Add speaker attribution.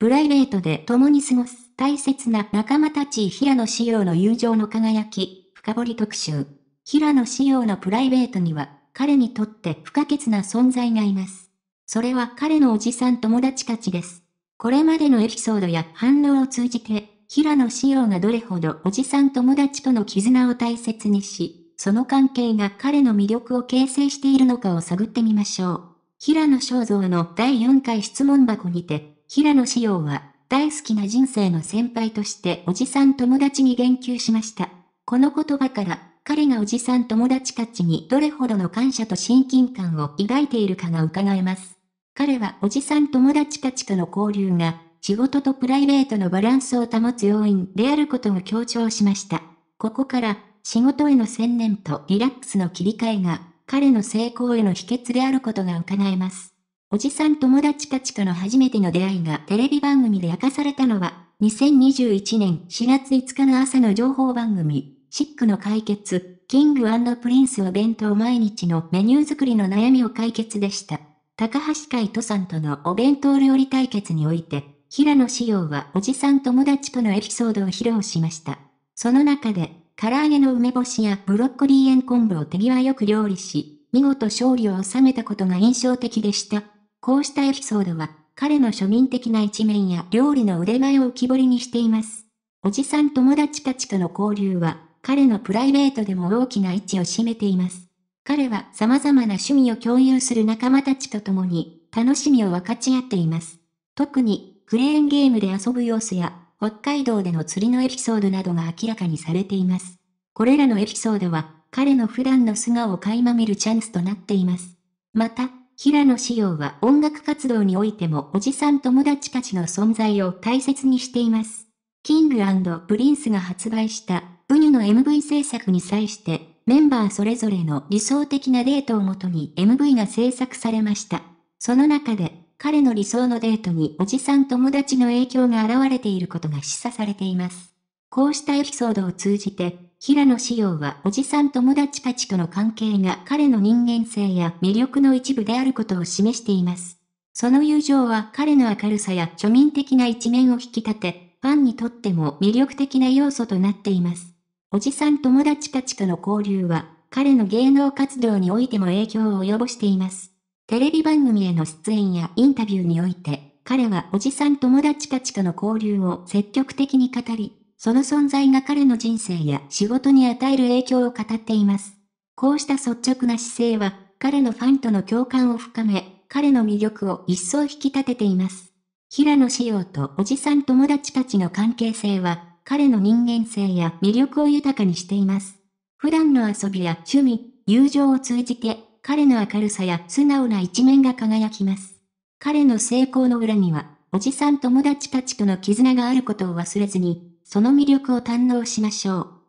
Speaker 1: プライベートで共に過ごす大切な仲間たち平野仕様の友情の輝き、深掘り特集。平野仕様のプライベートには、彼にとって不可欠な存在がいます。それは彼のおじさん友達たちです。これまでのエピソードや反応を通じて、平野紫耀がどれほどおじさん友達との絆を大切にし、その関係が彼の魅力を形成しているのかを探ってみましょう。平野正造の第4回質問箱にて、平野紫耀は、大好きな人生の先輩としておじさん友達に言及しました。この言葉から、彼がおじさん友達たちにどれほどの感謝と親近感を抱いているかが伺えます。彼はおじさん友達たちとの交流が、仕事とプライベートのバランスを保つ要因であることを強調しました。ここから、仕事への専念とリラックスの切り替えが、彼の成功への秘訣であることが伺えます。おじさん友達たちとの初めての出会いがテレビ番組で明かされたのは、2021年4月5日の朝の情報番組、シックの解決、キングプリンスお弁当毎日のメニュー作りの悩みを解決でした。高橋海人さんとのお弁当料理対決において、平野志陽はおじさん友達とのエピソードを披露しました。その中で、唐揚げの梅干しやブロッコリー塩昆布を手際よく料理し、見事勝利を収めたことが印象的でした。こうしたエピソードは、彼の庶民的な一面や料理の腕前を浮き彫りにしています。おじさん友達たちとの交流は、彼のプライベートでも大きな位置を占めています。彼は様々な趣味を共有する仲間たちと共に、楽しみを分かち合っています。特に、クレーンゲームで遊ぶ様子や、北海道での釣りのエピソードなどが明らかにされています。これらのエピソードは、彼の普段の素顔を垣間見るチャンスとなっています。また、平野紫耀は音楽活動においてもおじさん友達たちの存在を大切にしています。キングプリンスが発売したブニュの MV 制作に際して、メンバーそれぞれの理想的なデートをもとに MV が制作されました。その中で、彼の理想のデートにおじさん友達の影響が現れていることが示唆されています。こうしたエピソードを通じて、平野紫耀はおじさん友達たちとの関係が彼の人間性や魅力の一部であることを示しています。その友情は彼の明るさや庶民的な一面を引き立て、ファンにとっても魅力的な要素となっています。おじさん友達たちとの交流は、彼の芸能活動においても影響を及ぼしています。テレビ番組への出演やインタビューにおいて、彼はおじさん友達たちとの交流を積極的に語り、その存在が彼の人生や仕事に与える影響を語っています。こうした率直な姿勢は、彼のファンとの共感を深め、彼の魅力を一層引き立てています。平野紫耀とおじさん友達たちの関係性は、彼の人間性や魅力を豊かにしています。普段の遊びや趣味、友情を通じて、彼の明るさや素直な一面が輝きます。彼の成功の裏には、おじさん友達たちとの絆があることを忘れずに、その魅力を堪能しましょう。